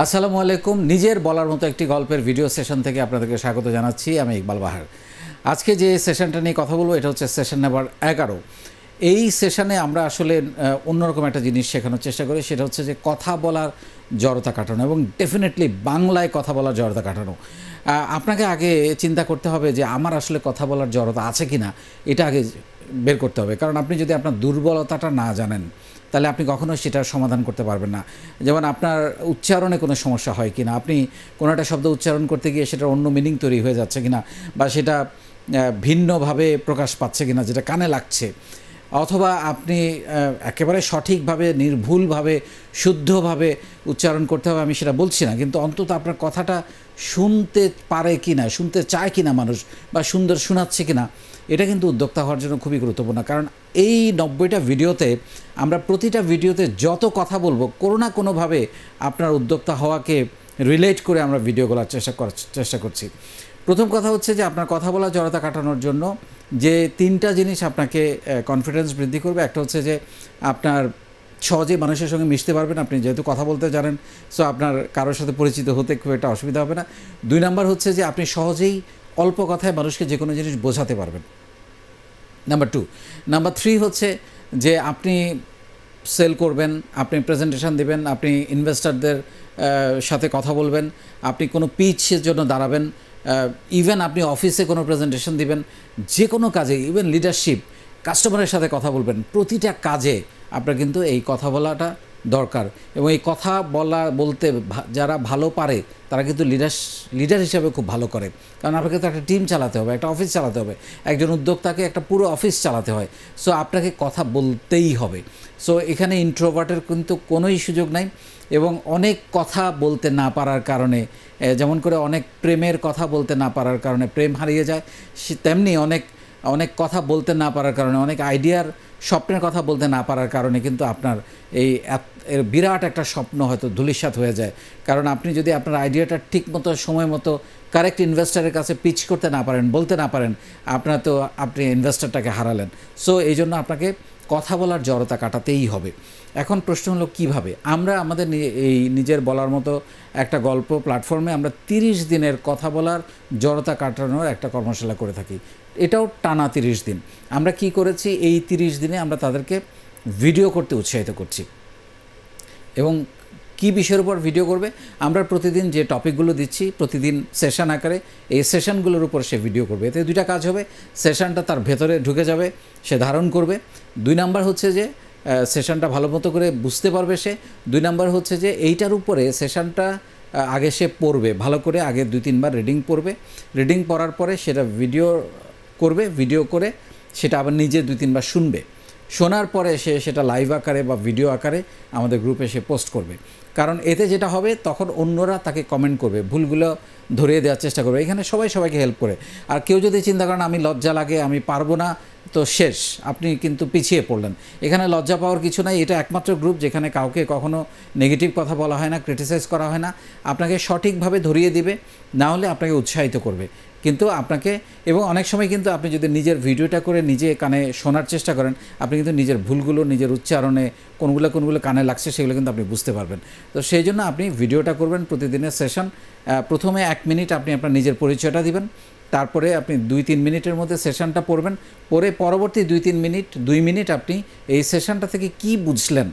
আসসালামু আলাইকুম নিজের বলার মতো একটি গল্পের ভিডিও সেশন থেকে আপনাদেরকে স্বাগত জানাচ্ছি আমি ইকবাল বাহার আজকে যে সেশনটা নিয়ে কথা বলবো এটা হচ্ছে সেশন নাম্বার এগারো এই সেশনে আমরা আসলে অন্যরকম একটা জিনিস শেখানোর চেষ্টা করি সেটা হচ্ছে যে কথা বলার জড়তা কাটানো এবং ডেফিনেটলি বাংলায় কথা বলার জড়তা কাটানো আপনাকে আগে চিন্তা করতে হবে যে আমার আসলে কথা বলার জড়তা আছে কি না এটা আগে বের করতে হবে কারণ আপনি যদি আপনার দুর্বলতাটা না জানেন তাহলে আপনি কখনো সেটা সমাধান করতে পারবেন না যেমন আপনার উচ্চারণে কোনো সমস্যা হয় কিনা আপনি কোনো একটা শব্দ উচ্চারণ করতে গিয়ে সেটা অন্য মিনিং তৈরি হয়ে যাচ্ছে কিনা বা সেটা ভিন্নভাবে প্রকাশ পাচ্ছে কিনা যেটা কানে লাগছে অথবা আপনি একেবারে সঠিকভাবে নির্ভুলভাবে শুদ্ধভাবে উচ্চারণ করতে হবে আমি সেটা বলছি না কিন্তু অন্তত আপনার কথাটা শুনতে পারে কি না শুনতে চায় কি না মানুষ বা সুন্দর শোনাচ্ছে কি না এটা কিন্তু উদ্যোক্তা হওয়ার জন্য খুবই গুরুত্বপূর্ণ কারণ এই নব্বইটা ভিডিওতে আমরা প্রতিটা ভিডিওতে যত কথা বলবো কোনো না কোনোভাবে আপনার উদ্যোক্তা হওয়াকে রিলেট করে আমরা ভিডিও করার চেষ্টা করার চেষ্টা করছি প্রথম কথা হচ্ছে যে আপনার কথা বলা জড়তা কাটানোর জন্য যে তিনটা জিনিস আপনাকে কনফিডেন্স বৃদ্ধি করবে একটা হচ্ছে যে আপনার সহজে মানুষের সঙ্গে মিশতে পারবেন আপনি যেহেতু কথা বলতে জানেন সো আপনার কারোর সাথে পরিচিত হতে খুব একটা অসুবিধা হবে না দুই নাম্বার হচ্ছে যে আপনি সহজেই অল্প কথায় মানুষকে যে কোনো জিনিস বোঝাতে পারবেন নাম্বার টু নাম্বার থ্রি হচ্ছে যে আপনি সেল করবেন আপনি প্রেজেন্টেশন দেবেন আপনি ইনভেস্টারদের সাথে কথা বলবেন আপনি কোনো পিচের জন্য দাঁড়াবেন ইভেন আপনি অফিসে কোনো প্রেজেন্টেশন দিবেন যে কোনো কাজে ইভেন লিডারশিপ কাস্টমারের সাথে কথা বলবেন প্রতিটা কাজে আপনার কিন্তু এই কথা বলাটা দরকার এবং এই কথা বলা বলতে যারা ভালো পারে তারা কিন্তু লিডার লিডার হিসাবে খুব ভালো করে কারণ আপনাকে তো একটা টিম চালাতে হবে একটা অফিস চালাতে হবে একজন উদ্যোক্তাকে একটা পুরো অফিস চালাতে হয় সো আপনাকে কথা বলতেই হবে সো এখানে ইন্ট্রোভার্টের কিন্তু কোনোই সুযোগ নাই এবং অনেক কথা বলতে না পারার কারণে যেমন করে অনেক প্রেমের কথা বলতে না পারার কারণে প্রেম হারিয়ে যায় তেমনি অনেক অনেক কথা বলতে না পারার কারণে অনেক আইডিয়ার স্বপ্নের কথা বলতে না পারার কারণে কিন্তু আপনার এই এর বিরাট একটা স্বপ্ন হয়তো ধুলিসাত হয়ে যায় কারণ আপনি যদি আপনার আইডিয়াটা ঠিক মতো সময় মতো কারেক্ট ইনভেস্টারের কাছে পিচ করতে না পারেন বলতে না পারেন আপনার তো আপনি ইনভেস্টারটাকে হারালেন সো এই জন্য আপনাকে কথা বলার জড়তা কাটাতেই হবে এখন প্রশ্ন হলো কিভাবে আমরা আমাদের এই নিজের বলার মতো একটা গল্প প্ল্যাটফর্মে আমরা তিরিশ দিনের কথা বলার জড়তা কাটানোর একটা কর্মশালা করে থাকি এটাও টানা তিরিশ দিন আমরা কি করেছি এই তিরিশ দিনে আমরা তাদেরকে ভিডিও করতে উৎসাহিত করছি এবং কি বিষয়ের উপর ভিডিও করবে আমরা প্রতিদিন যে টপিকগুলো দিচ্ছি প্রতিদিন সেশন আকারে এই সেশনগুলোর উপর সে ভিডিও করবে এতে দুইটা কাজ হবে সেশনটা তার ভেতরে ঢুকে যাবে সে ধারণ করবে দুই নাম্বার হচ্ছে যে সেশনটা ভালো মতো করে বুঝতে পারবে সে দুই নাম্বার হচ্ছে যে এইটার উপরে সেশনটা আগে সে পড়বে ভালো করে আগে দুই তিনবার রিডিং পড়বে রিডিং পড়ার পরে সেটা ভিডিও করবে ভিডিও করে সেটা আবার নিজে দুই তিনবার শুনবে শোনার পরে সে সেটা লাইভ আকারে বা ভিডিও আকারে আমাদের গ্রুপে সে পোস্ট করবে কারণ এতে যেটা হবে তখন অন্যরা তাকে কমেন্ট করবে ভুলগুলো ধরিয়ে দেওয়ার চেষ্টা করবে এখানে সবাই সবাইকে হেল্প করে আর কেউ যদি চিন্তা করেন আমি লজ্জা লাগে আমি পারবো না তো শেষ আপনি কিন্তু পিছিয়ে পড়লেন এখানে লজ্জা পাওয়ার কিছু নাই এটা একমাত্র গ্রুপ যেখানে কাউকে কখনো নেগেটিভ কথা বলা হয় না ক্রিটিসাইজ করা হয় না আপনাকে সঠিকভাবে ধরিয়ে দিবে না হলে আপনাকে উৎসাহিত করবে কিন্তু আপনাকে এবং অনেক সময় কিন্তু আপনি যদি নিজের ভিডিওটা করে নিজে কানে শোনার চেষ্টা করেন আপনি কিন্তু নিজের ভুলগুলো নিজের উচ্চারণে কোনগুলো কোনগুলো কানে লাগছে সেগুলো কিন্তু আপনি বুঝতে পারবেন তো সেই জন্য আপনি ভিডিওটা করবেন প্রতিদিনের সেশন প্রথমে এক মিনিট আপনি আপনার নিজের পরিচয়টা দিবেন তারপরে আপনি দুই তিন মিনিটের মধ্যে সেশনটা পড়বেন পরে পরবর্তী দুই তিন মিনিট দুই মিনিট আপনি এই সেশনটা থেকে কি বুঝলেন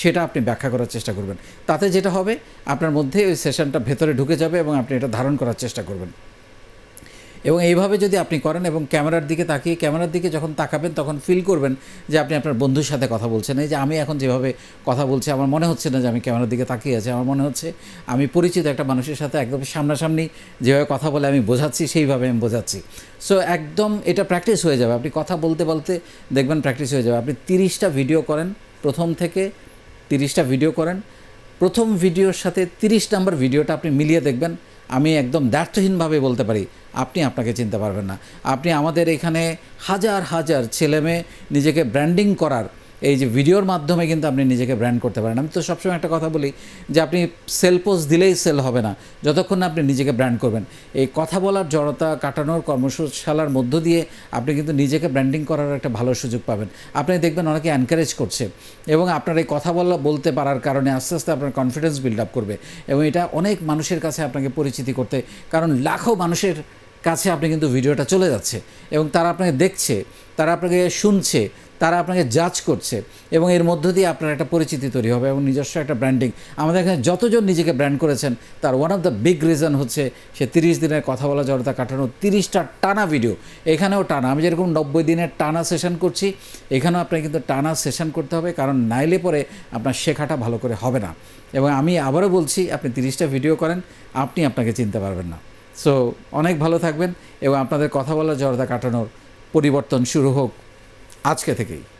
সেটা আপনি ব্যাখ্যা করার চেষ্টা করবেন তাতে যেটা হবে আপনার মধ্যে ওই সেশনটা ভেতরে ঢুকে যাবে এবং আপনি এটা ধারণ করার চেষ্টা করবেন এবং এইভাবে যদি আপনি করেন এবং ক্যামেরার দিকে তাকিয়ে ক্যামেরার দিকে যখন তাকাবেন তখন ফিল করবেন যে আপনি আপনার বন্ধুর সাথে কথা বলছেন এই যে আমি এখন যেভাবে কথা বলছি আমার মনে হচ্ছে না যে আমি ক্যামেরার দিকে তাকিয়ে আছি আমার মনে হচ্ছে আমি পরিচিত একটা মানুষের সাথে একদম সামনাসামনি যেভাবে কথা বলে আমি বোঝাচ্ছি সেইভাবে আমি বোঝাচ্ছি সো একদম এটা প্র্যাকটিস হয়ে যাবে আপনি কথা বলতে বলতে দেখবেন প্র্যাকটিস হয়ে যাবে আপনি তিরিশটা ভিডিও করেন প্রথম থেকে তিরিশটা ভিডিও করেন প্রথম ভিডিওর সাথে তিরিশ নাম্বার ভিডিওটা আপনি মিলিয়ে দেখবেন আমি একদম দ্ব্যর্থহীনভাবে বলতে পারি আপনি আপনাকে চিনতে পারবেন না আপনি আমাদের এখানে হাজার হাজার ছেলেমেয়ে নিজেকে ব্র্যান্ডিং করার এই যে ভিডিওর মাধ্যমে কিন্তু আপনি নিজেকে ব্র্যান্ড করতে পারেন আমি তো সবসময় একটা কথা বলি যে আপনি সেল পোস্ট দিলেই সেল হবে না যতক্ষণ না আপনি নিজেকে ব্র্যান্ড করবেন এই কথা বলার জড়তা কাটানোর কর্মশালার মধ্য দিয়ে আপনি কিন্তু নিজেকে ব্র্যান্ডিং করার একটা ভালো সুযোগ পাবেন আপনি দেখবেন অনেকে এনকারেজ করছে এবং আপনার এই কথা বলা বলতে পারার কারণে আস্তে আস্তে আপনার কনফিডেন্স বিল্ড আপ করবে এবং এটা অনেক মানুষের কাছে আপনাকে পরিচিতি করতে কারণ লাখো মানুষের কাছে আপনি কিন্তু ভিডিওটা চলে যাচ্ছে এবং তারা আপনাকে দেখছে তারা আপনাকে শুনছে তারা আপনাকে জাজ করছে এবং এর মধ্য দিয়ে আপনার একটা পরিচিতি তৈরি হবে এবং নিজস্ব একটা ব্র্যান্ডিং আমাদের এখানে যতজন নিজেকে ব্র্যান্ড করেছেন তার one of the big reason হচ্ছে সে তিরিশ দিনের কথা বলা জড়তা কাটানো তিরিশটা টানা ভিডিও এখানেও টানা আমি যেরকম নব্বই দিনের টানা সেশন করছি এখানেও আপনাকে কিন্তু টানা সেশন করতে হবে কারণ নাইলে পরে আপনার শেখাটা ভালো করে হবে না এবং আমি আবারও বলছি আপনি তিরিশটা ভিডিও করেন আপনি আপনাকে চিনতে পারবেন না সো অনেক ভালো থাকবেন এবং আপনাদের কথা বলার জর্দা কাটানোর পরিবর্তন শুরু হোক আজকে থেকেই